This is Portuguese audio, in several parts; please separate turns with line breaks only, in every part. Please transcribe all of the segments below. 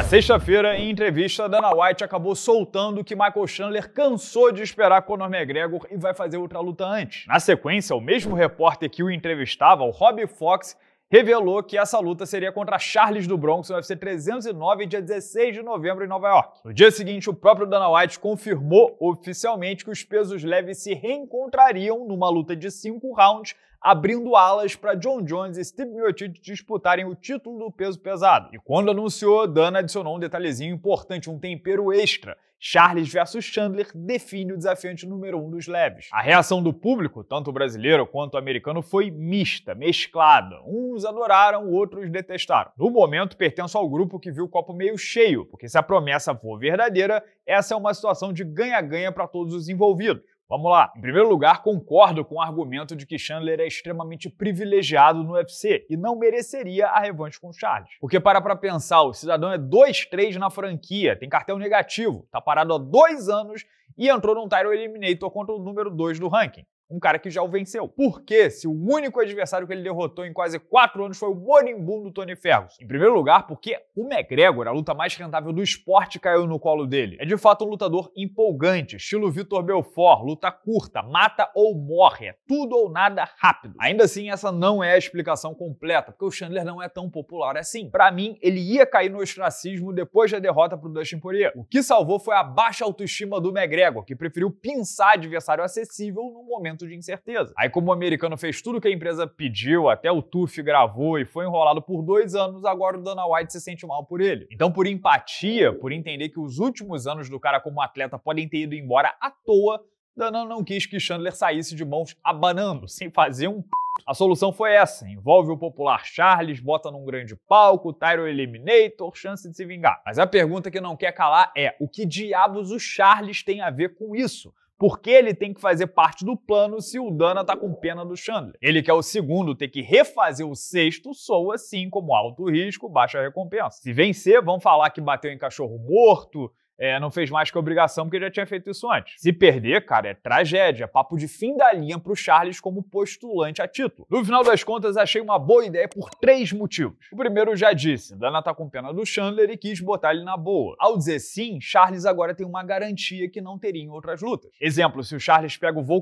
Na sexta-feira, em entrevista, Dana White acabou soltando que Michael Chandler cansou de esperar Conor McGregor e vai fazer outra luta antes. Na sequência, o mesmo repórter que o entrevistava, o Rob Fox, revelou que essa luta seria contra Charles do Bronx no UFC 309, dia 16 de novembro, em Nova York. No dia seguinte, o próprio Dana White confirmou oficialmente que os pesos leves se reencontrariam numa luta de cinco rounds abrindo alas para John Jones e Steve Miocic disputarem o título do peso pesado. E quando anunciou, Dana adicionou um detalhezinho importante, um tempero extra. Charles versus Chandler define o desafiante número um dos leves. A reação do público, tanto brasileiro quanto americano, foi mista, mesclada. Uns adoraram, outros detestaram. No momento, pertenço ao grupo que viu o copo meio cheio, porque se a promessa for verdadeira, essa é uma situação de ganha-ganha para todos os envolvidos. Vamos lá. Em primeiro lugar, concordo com o argumento de que Chandler é extremamente privilegiado no UFC e não mereceria a revanche com o Charles. Porque para pra pensar, o cidadão é 2-3 na franquia, tem cartão negativo, tá parado há dois anos e entrou num Tyro Eliminator contra o número 2 do ranking um cara que já o venceu. Porque se o único adversário que ele derrotou em quase quatro anos foi o Morimbum do Tony Ferguson? Em primeiro lugar, porque o McGregor, a luta mais rentável do esporte, caiu no colo dele. É de fato um lutador empolgante, estilo Vitor Belfort, luta curta, mata ou morre, é tudo ou nada rápido. Ainda assim, essa não é a explicação completa, porque o Chandler não é tão popular assim. Para mim, ele ia cair no ostracismo depois da derrota pro Dustin Poirier. O que salvou foi a baixa autoestima do McGregor, que preferiu pinçar adversário acessível no momento momento de incerteza. Aí, como o americano fez tudo que a empresa pediu, até o TUF gravou e foi enrolado por dois anos, agora o Dana White se sente mal por ele. Então, por empatia, por entender que os últimos anos do cara como atleta podem ter ido embora à toa, Dana não quis que Chandler saísse de mãos abanando, sem fazer um p... A solução foi essa: envolve o popular Charles, bota num grande palco, Tyro Eliminator, chance de se vingar. Mas a pergunta que não quer calar é: o que diabos o Charles tem a ver com isso? porque ele tem que fazer parte do plano se o Dana tá com pena do Chandler. Ele que é o segundo ter que refazer o sexto soa assim como alto risco, baixa recompensa. Se vencer, vão falar que bateu em cachorro morto, é, não fez mais que obrigação porque já tinha feito isso antes. Se perder, cara, é tragédia, papo de fim da linha pro Charles como postulante a título. No final das contas, achei uma boa ideia por três motivos. O primeiro eu já disse, Dana tá com pena do Chandler e quis botar ele na boa. Ao dizer sim, Charles agora tem uma garantia que não teria em outras lutas. Exemplo, se o Charles pega o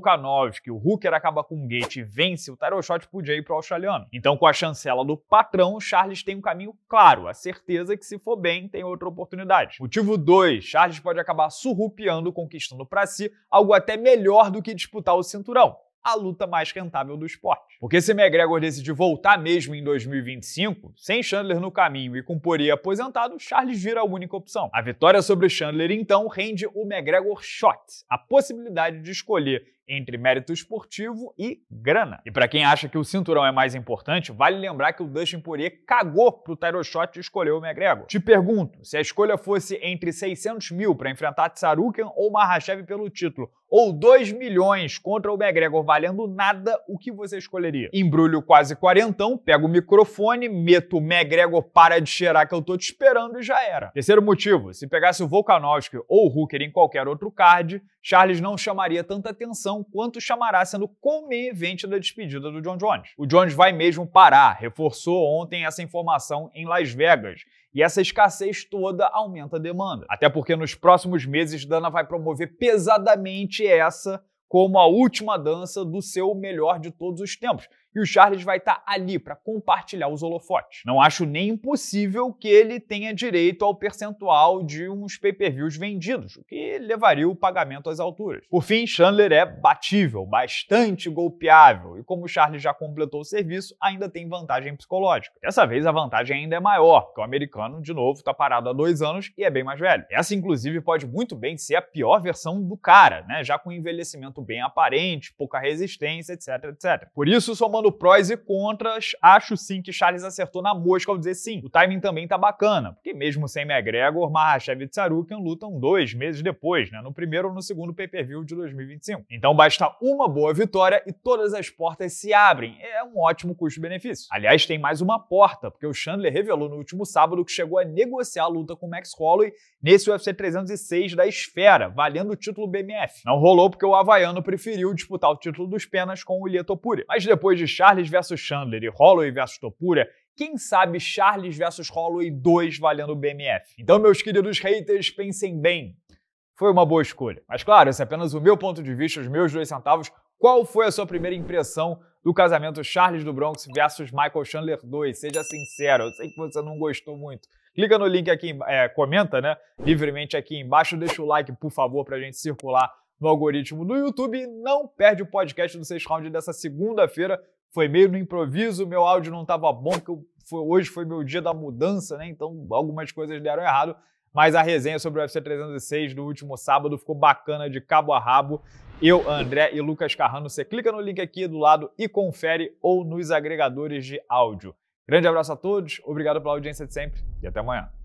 que o Hooker acaba com o Gate e vence, o Tyrell Shot podia ir pro australiano. Então, com a chancela do patrão, Charles tem um caminho claro, a certeza é que se for bem, tem outra oportunidade. Motivo 2, Charles pode acabar surrupiando, conquistando para si algo até melhor do que disputar o cinturão a luta mais rentável do esporte. Porque se McGregor decidir voltar mesmo em 2025, sem Chandler no caminho e com Poirier aposentado, Charles vira a única opção. A vitória sobre Chandler, então, rende o McGregor shot, a possibilidade de escolher entre mérito esportivo e grana. E para quem acha que o cinturão é mais importante, vale lembrar que o Dustin Poirier cagou pro title shot escolher escolheu o McGregor. Te pergunto, se a escolha fosse entre 600 mil para enfrentar Tsarukian ou Mahashev pelo título, ou 2 milhões contra o McGregor valendo nada, o que você escolheria? Embrulho quase quarentão, pego o microfone, meto o McGregor para de cheirar que eu tô te esperando e já era. Terceiro motivo, se pegasse o Volkanovski ou o Hooker em qualquer outro card, Charles não chamaria tanta atenção tão quanto chamará sendo co evento da despedida do John Jones. O Jones vai mesmo parar, reforçou ontem essa informação em Las Vegas. E essa escassez toda aumenta a demanda. Até porque nos próximos meses Dana vai promover pesadamente essa como a última dança do seu melhor de todos os tempos e o Charles vai estar tá ali para compartilhar os holofotes. Não acho nem impossível que ele tenha direito ao percentual de uns pay-per-views vendidos, o que levaria o pagamento às alturas. Por fim, Chandler é batível, bastante golpeável, e como o Charles já completou o serviço, ainda tem vantagem psicológica. Dessa vez a vantagem ainda é maior, porque o americano, de novo, está parado há dois anos e é bem mais velho. Essa, inclusive, pode muito bem ser a pior versão do cara, né? Já com envelhecimento bem aparente, pouca resistência, etc, etc. Por isso, somando somando prós e contras, acho sim que Charles acertou na mosca ao dizer sim. O timing também tá bacana, porque mesmo sem McGregor, Mahashev e Tsarukian lutam dois meses depois, né? No primeiro ou no segundo pay-per-view de 2025. Então basta uma boa vitória e todas as portas se abrem. É um ótimo custo-benefício. Aliás, tem mais uma porta, porque o Chandler revelou no último sábado que chegou a negociar a luta com Max Holloway nesse UFC 306 da Esfera, valendo o título BMF. Não rolou porque o havaiano preferiu disputar o título dos penas com o Ilha Topuria. Mas depois de Charles versus Chandler e Holloway versus Topura, quem sabe Charles versus Holloway 2 valendo o BMF. Então, meus queridos haters, pensem bem. Foi uma boa escolha. Mas claro, esse é apenas o meu ponto de vista, os meus dois centavos. Qual foi a sua primeira impressão do casamento Charles do Bronx versus Michael Chandler 2? Seja sincero, eu sei que você não gostou muito. Clica no link aqui, é, comenta, né? Livremente aqui embaixo, deixa o like, por favor, pra gente circular no algoritmo do YouTube. não perde o podcast do Seis Round dessa segunda-feira foi meio no improviso, meu áudio não estava bom, porque foi, hoje foi meu dia da mudança, né? Então algumas coisas deram errado. Mas a resenha sobre o UFC 306 do último sábado ficou bacana de cabo a rabo. Eu, André e Lucas Carrano, você clica no link aqui do lado e confere ou nos agregadores de áudio. Grande abraço a todos, obrigado pela audiência de sempre e até amanhã.